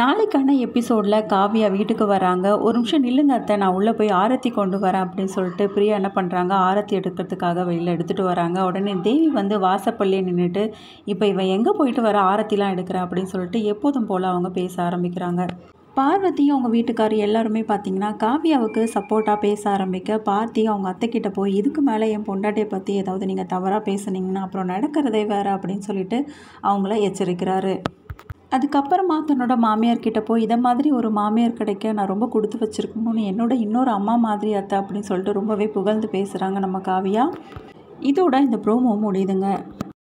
நாளைக்கான எபிசோடில் காவியா வீட்டுக்கு வராங்க ஒரு நிமிஷம் நில்லுங்க அத்தை நான் உள்ளே போய் ஆரத்தி கொண்டு வரேன் அப்படின்னு சொல்லிட்டு பிரியா என்ன பண்ணுறாங்க ஆரத்தி எடுக்கிறதுக்காக வெளியில் எடுத்துகிட்டு வராங்க உடனே தேவி வந்து வாசப்பள்ளியே நின்றுட்டு இப்போ இவன் எங்கே போயிட்டு வர ஆரத்திலாம் எடுக்கிறேன் அப்படின்னு சொல்லிட்டு எப்போதும் போல் அவங்க பேச ஆரம்பிக்கிறாங்க பார்வதியும் அவங்க வீட்டுக்காரர் எல்லாருமே பார்த்தீங்கன்னா காவியாவுக்கு சப்போர்ட்டாக பேச ஆரம்பிக்க பார்த்தி அவங்க அத்தைக்கிட்ட போய் இதுக்கு மேலே என் பொண்டாட்டியை பற்றி ஏதாவது நீங்கள் தவறாக பேசுனீங்கன்னா அப்புறம் நடக்கிறதே வேறு அப்படின்னு சொல்லிட்டு அவங்கள எச்சரிக்கிறாரு அதுக்கப்புறமா தன்னோட மாமியார் கிட்டே போய் இதை மாதிரி ஒரு மாமியார் கிடைக்க நான் ரொம்ப கொடுத்து வச்சுருக்கணும்னு என்னோட இன்னொரு அம்மா மாதிரி அத்தை அப்படின்னு சொல்லிட்டு ரொம்பவே புகழ்ந்து பேசுகிறாங்க நம்ம காவியா இதோட இந்த ப்ரோமோ முடியுதுங்க